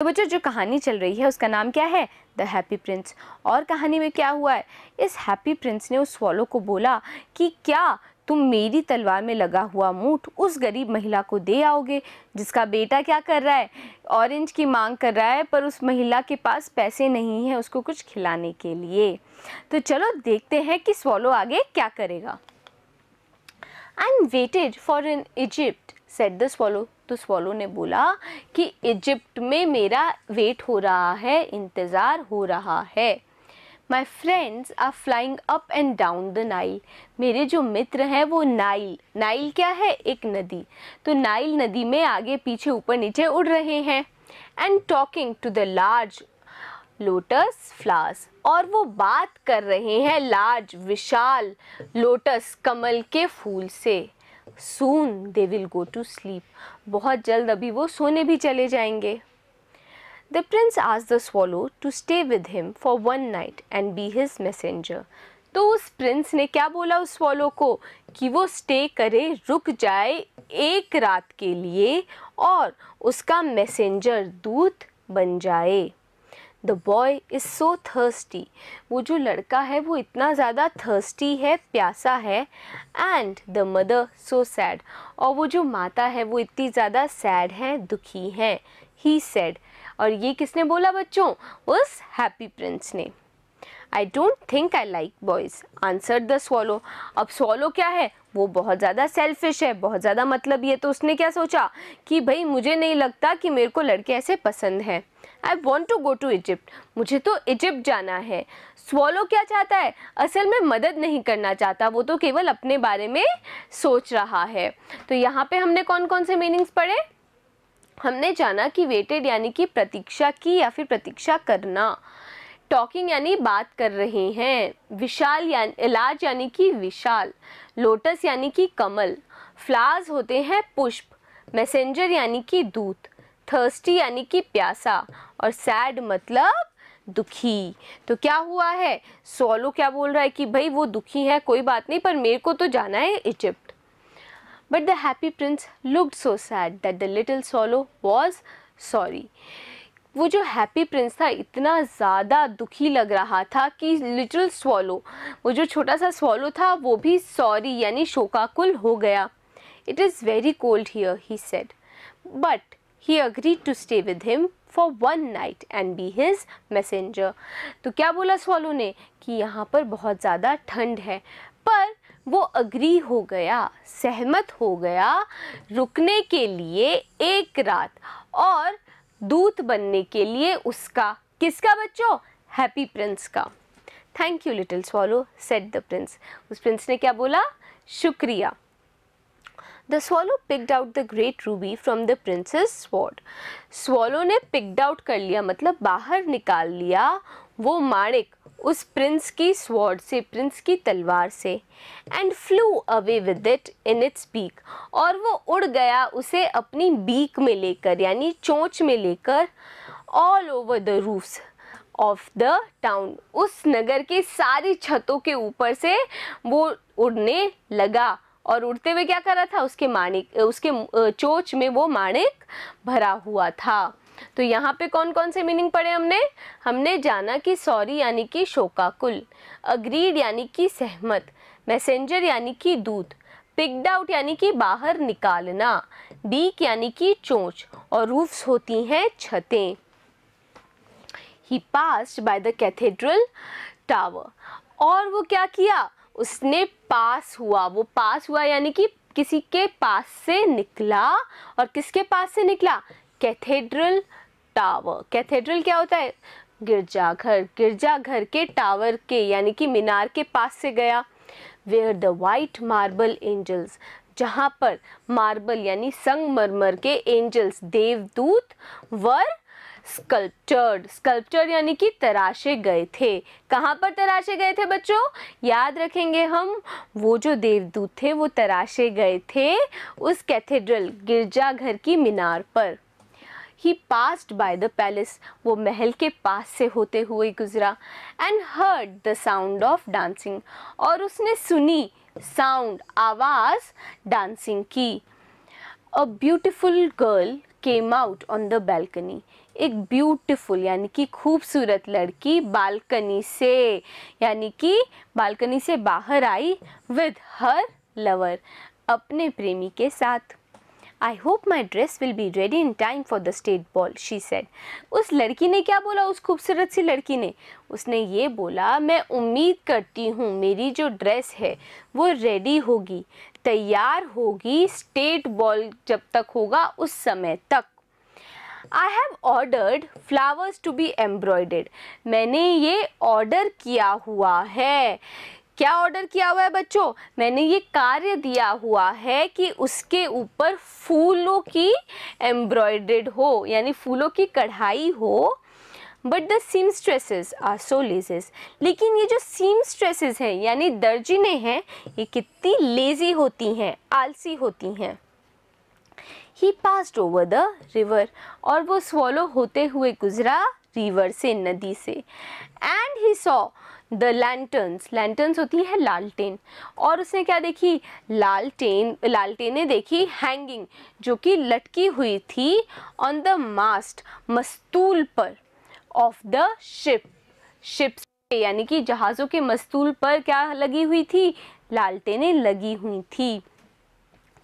तो बच्चों जो कहानी चल रही है उसका नाम क्या है द हैप्पी प्रिंस और कहानी में क्या हुआ है इस हैप्पी प्रिंस ने उस वॉलो को बोला कि क्या तुम मेरी तलवार में लगा हुआ मूठ उस गरीब महिला को दे आओगे जिसका बेटा क्या कर रहा है ऑरेंज की मांग कर रहा है पर उस महिला के पास पैसे नहीं है उसको कुछ खिलाने के लिए तो चलो देखते हैं कि स्वॉलो आगे क्या करेगा I am waited for in Egypt said the swallow तो स्वॉलो ने बोला कि इजिप्ट में मेरा वेट हो रहा है इंतज़ार हो रहा है my friends are flying up and down the Nile मेरे जो मित्र हैं वो नाइल नाइल क्या है एक नदी तो नाइल नदी में आगे पीछे ऊपर नीचे उड़ रहे हैं and talking to the large lotus flowers और वो बात कर रहे हैं लार्ज विशाल लोटस कमल के फूल से soon they will go to sleep बहुत जल्द अभी वो सोने भी चले जाएंगे द प्रिंस आज the swallow to stay with him for one night and be his messenger तो उस प्रिंस ने क्या बोला उस वॉलो को कि वो स्टे करे रुक जाए एक रात के लिए और उसका मैसेंजर दूत बन जाए the boy is so thirsty वो जो लड़का है वो इतना ज़्यादा थर्स्टी है प्यासा है and the mother so sad और वो जो माता है वो इतनी ज़्यादा सैड हैं दुखी हैं ही सैड और ये किसने बोला बच्चों उस हैप्पी प्रिंस ने I don't think I like boys answer the swallow अब स्वॉलो क्या है वो बहुत ज़्यादा सेल्फिश है बहुत ज़्यादा मतलब ये तो उसने क्या सोचा कि भाई मुझे नहीं लगता कि मेरे को लड़के ऐसे पसंद हैं I want to go to Egypt मुझे तो इजिप्ट जाना है स्वॉलो क्या चाहता है असल में मदद नहीं करना चाहता वो तो केवल अपने बारे में सोच रहा है तो यहाँ पे हमने कौन कौन से मीनिंग्स पढ़े हमने जाना कि वेटेड यानी कि प्रतीक्षा की या फिर प्रतीक्षा करना टॉकिंग यानी बात कर रहे हैं विशाल यानी इलाज यानी कि विशाल लोटस यानी कि कमल फ्लावर्स होते हैं पुष्प मैसेंजर यानी कि दूत थर्स्टी यानी कि प्यासा और सैड मतलब दुखी तो क्या हुआ है सोलो क्या बोल रहा है कि भाई वो दुखी है कोई बात नहीं पर मेरे को तो जाना है Egypt but the happy prince looked so sad that the little swallow was sorry वो जो हैप्पी प्रिंस था इतना ज़्यादा दुखी लग रहा था कि लिटिल स्वॉलो वो जो छोटा सा स्वॉलो था वो भी सॉरी यानी शोकाकुल हो गया it is very cold here he said but he agreed to stay with him for one night and be his messenger तो क्या बोला सोलो ने कि यहाँ पर बहुत ज़्यादा ठंड है पर वो अग्री हो गया सहमत हो गया रुकने के लिए एक रात और दूत बनने के लिए उसका किसका बच्चों हैप्पी प्रिंस का thank you little swallow said the prince उस प्रिंस ने क्या बोला शुक्रिया the swallow picked out the great ruby from the prince's sword. Swallow ने पिकड आउट कर लिया मतलब बाहर निकाल लिया वो माणिक उस प्रिंस की स्वॉर्ड से प्रिंस की तलवार से and flew away with it in its beak और वो उड़ गया उसे अपनी बीक में लेकर यानी चोंच में लेकर all over the roofs of the town उस नगर के सारी छतों के ऊपर से वो उड़ने लगा और उड़ते हुए क्या करा था उसके माणिक उसके चोच में वो माणिक भरा हुआ था तो यहाँ पे कौन कौन से मीनिंग पढ़े हमने हमने जाना कि सॉरी यानी कि शोकाकुल अग्रीड यानी कि सहमत मैसेंजर यानी कि दूध पिकड आउट यानी कि बाहर निकालना बीक यानी कि चोच और रूफ्स होती हैं छतें he passed by the cathedral tower और वो क्या किया उसने पास हुआ वो पास हुआ यानी कि किसी के पास से निकला और किसके पास से निकला कैथेड्रल टावर कैथेड्रल क्या होता है गिरजाघर गिरजाघर के टावर के यानी कि मीनार के पास से गया where the white marble angels जहाँ पर मार्बल यानी संगमरमर के एंजल्स देवदूत वर स्कल्पचर्ड स्कल्प्चर यानी कि तराशे गए थे कहाँ पर तराशे गए थे बच्चों याद रखेंगे हम वो जो देवदूत थे वो तराशे गए थे उस कैथेड्रल गिरजाघर की मीनार पर he passed by the palace वो महल के पास से होते हुए गुजरा and heard the sound of dancing और उसने सुनी साउंड आवाज़ डांसिंग की a beautiful girl came out on the balcony एक ब्यूटीफुल यानी कि खूबसूरत लड़की बालकनी से यानी कि बालकनी से बाहर आई विद हर लवर अपने प्रेमी के साथ I hope my dress will be ready in time for the state ball she said उस लड़की ने क्या बोला उस खूबसूरत सी लड़की ने उसने ये बोला मैं उम्मीद करती हूँ मेरी जो ड्रेस है वो रेडी होगी तैयार होगी स्टेट बॉल जब तक होगा उस समय तक I have ordered flowers to be embroidered मैंने ये ऑर्डर किया हुआ है क्या ऑर्डर किया हुआ है बच्चों मैंने ये कार्य दिया हुआ है कि उसके ऊपर फूलों की एम्ब्रॉयडेड हो यानी फूलों की कढ़ाई हो but the seamstresses are so lazy लेकिन ये जो सीम स्ट्रेसेस हैं यानी दर्जिने हैं ये कितनी लेज़ी होती हैं आलसी होती हैं he passed over the river और वो स्वॉलो होते हुए गुजरा रिवर से नदी से and he saw the lanterns lanterns होती है लालटेन और उसने क्या देखी लालटेन ने देखी हैंगिंग जो कि लटकी हुई थी ऑन द मास्ट मस्तूल पर ऑफ द शिप शिप्स यानी कि जहाज़ों के मस्तूल पर क्या लगी हुई थी लालटेने लगी हुई थी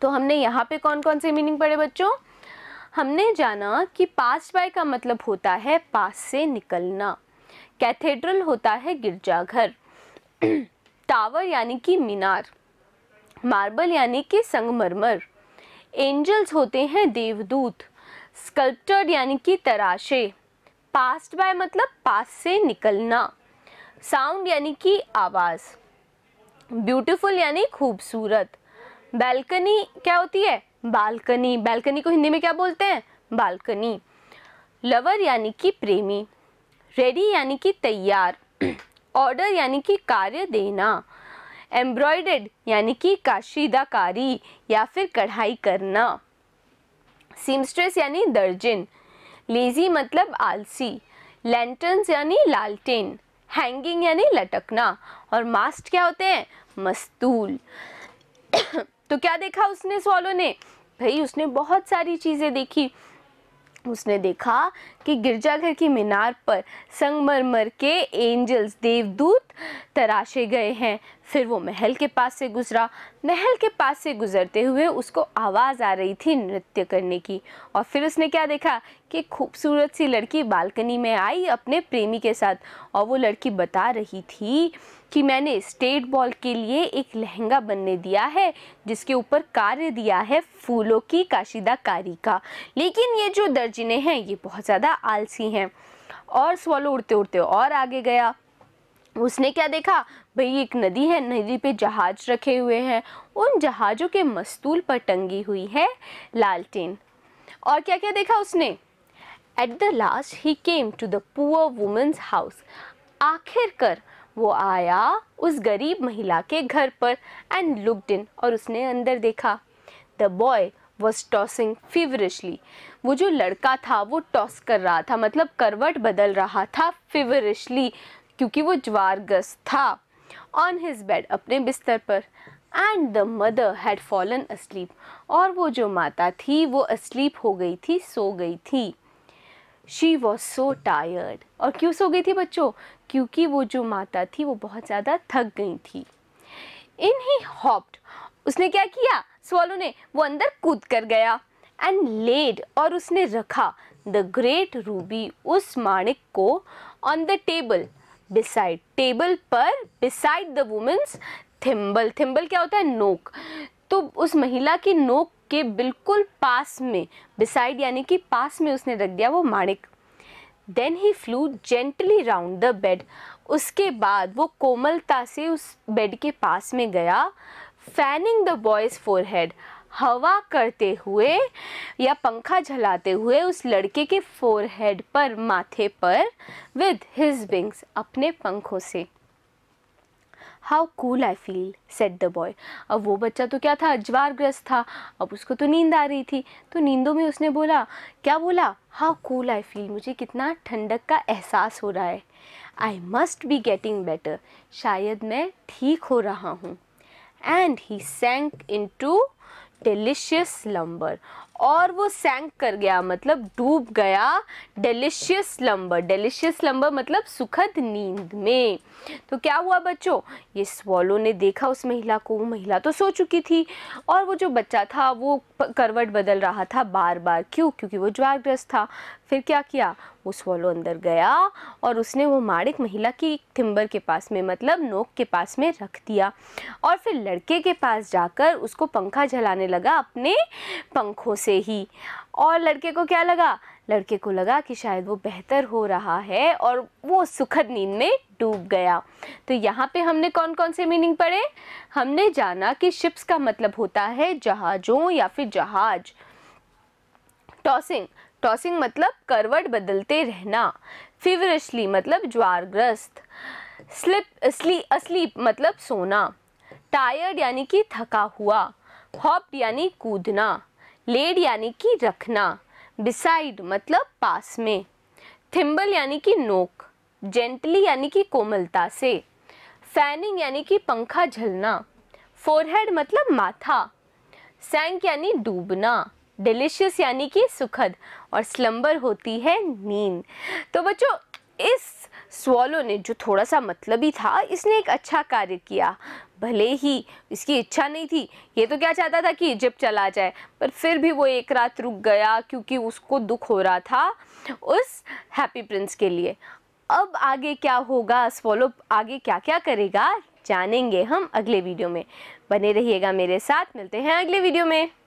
तो हमने यहाँ पे कौन कौन से मीनिंग पढ़े बच्चों हमने जाना कि पास्ट बाय का मतलब होता है पास से निकलना कैथेड्रल होता है गिरजाघर टावर यानी कि मीनार मार्बल यानी कि संगमरमर एंजल्स होते हैं देवदूत स्कल्प्टर्ड यानी कि तराशे पास्ट बाय मतलब पास से निकलना साउंड यानी कि आवाज़ ब्यूटीफुल यानी खूबसूरत बैल्कनी क्या होती है बालकनी बैल्कनी को हिंदी में क्या बोलते हैं बालकनी लवर यानी कि प्रेमी रेडी यानी कि तैयार ऑर्डर यानी कि कार्य देना एम्ब्रॉयडेड यानी कि काशीदाकारी या फिर कढ़ाई करना सीमस्ट्रेस यानी दर्जन लेजी मतलब आलसी लेंटन यानी लालटेन हैंगिंग यानी लटकना और मास्ट क्या होते हैं मस्तूल तो क्या देखा उसने सोलो ने भाई उसने बहुत सारी चीज़ें देखी उसने देखा कि गिरजाघर की मीनार पर संगमरमर के एंजल्स देवदूत तराशे गए हैं फिर वो महल के पास से गुज़रा महल के पास से गुज़रते हुए उसको आवाज़ आ रही थी नृत्य करने की और फिर उसने क्या देखा कि खूबसूरत सी लड़की बालकनी में आई अपने प्रेमी के साथ और वो लड़की बता रही थी कि मैंने स्टेट बॉल के लिए एक लहंगा बनने दिया है जिसके ऊपर कार्य दिया है फूलों की काशिदाकारी का लेकिन ये जो दर्जिने हैं ये बहुत ज़्यादा आलसी हैं और स्वलो उड़ते उड़ते और आगे गया उसने क्या देखा भाई एक नदी है नदी पे जहाज रखे हुए हैं उन जहाज़ों के मस्तूल पर टंगी हुई है लालटेन और क्या क्या देखा उसने at the last he came to the poor woman's house कर वो आया उस गरीब महिला के घर पर एंड लुकड इन और उसने अंदर देखा the boy was tossing feverishly वो जो लड़का था वो टॉस कर रहा था मतलब करवट बदल रहा था फीवरिशली क्योंकि वो ज्वारगस था ऑन हिज बेड अपने बिस्तर पर and the mother had fallen asleep और वो जो माता थी वो अस्लीप हो गई थी सो गई थी शी वॉज सो टायर्ड और क्यों सो गई थी बच्चों क्योंकि वो जो माता थी वो बहुत ज़्यादा थक गई थी इन ही हॉप्ड उसने क्या किया सोलो ने वो अंदर कूद कर गया एंड लेड और उसने रखा द ग्रेट रूबी उस माणिक को on the table beside table पर beside the woman's thimble thimble क्या होता है नोक तो उस महिला की नोक के बिल्कुल पास में बिसाइड यानी कि पास में उसने रख दिया वो माणिक then he flew gently round the bed उसके बाद वो कोमलता से उस बेड के पास में गया fanning the boy's forehead हवा करते हुए या पंखा झलाते हुए उस लड़के के फोरहेड पर माथे पर विद हिज विंग्स अपने पंखों से how cool I feel said the boy अब वो बच्चा तो क्या था अजवारग्रस्त था अब उसको तो नींद आ रही थी तो नींदों में उसने बोला क्या बोला हाउ कूल आई फील मुझे कितना ठंडक का एहसास हो रहा है I must be getting better शायद मैं ठीक हो रहा हूँ एंड ही सेंक इन टू डेलिशियस लंबर और वो सैंक कर गया मतलब डूब गया डेलिशियस लंबर डेलिशियस लंबर मतलब सुखद नींद में तो क्या हुआ बच्चों ये स्वॉलो ने देखा उस महिला को वो महिला तो सो चुकी थी और वो जो बच्चा था वो करवट बदल रहा था बार बार क्यों क्योंकि वो ज्वारग्रस्त था फिर क्या किया वो स्वॉलो अंदर गया और उसने वो माणिक महिला की थिम्बर के पास में मतलब नोक के पास में रख दिया और फिर लड़के के पास जाकर उसको पंखा जला फैलाने लगा अपने पंखों से ही और लड़के को क्या लगा लड़के को लगा कि शायद वो बेहतर हो रहा है और वो सुखद नींद में डूब गया तो यहाँ पे हमने कौन कौन से मीनिंग पढ़े हमने जाना कि शिप्स का मतलब होता है जहाज़ों या फिर जहाज टॉसिंग टॉसिंग मतलब करवट बदलते रहना फिवरिशली मतलब ज्वारग्रस्त स्लिप असली असलीप मतलब सोना टायर्ड यानी कि थका हुआ हॉप यानी कूदना लेड यानी कि रखना बिसाइड मतलब पास में थिम्बल यानी कि नोक जेंटली यानी कि कोमलता से फैनिंग यानी कि पंखा झलना फोरहेड मतलब माथा सैंक यानी डूबना डिलिशियस यानी कि सुखद और स्लम्बर होती है नींद तो बच्चों इस स्वालो ने जो थोड़ा सा मतलबी था इसने एक अच्छा कार्य किया भले ही इसकी इच्छा नहीं थी ये तो क्या चाहता था कि इजिप्ट चला जाए पर फिर भी वो एक रात रुक गया क्योंकि उसको दुख हो रहा था उस हैप्पी प्रिंस के लिए अब आगे क्या होगा स्वालो आगे क्या क्या करेगा जानेंगे हम अगले वीडियो में बने रहिएगा मेरे साथ मिलते हैं अगले वीडियो में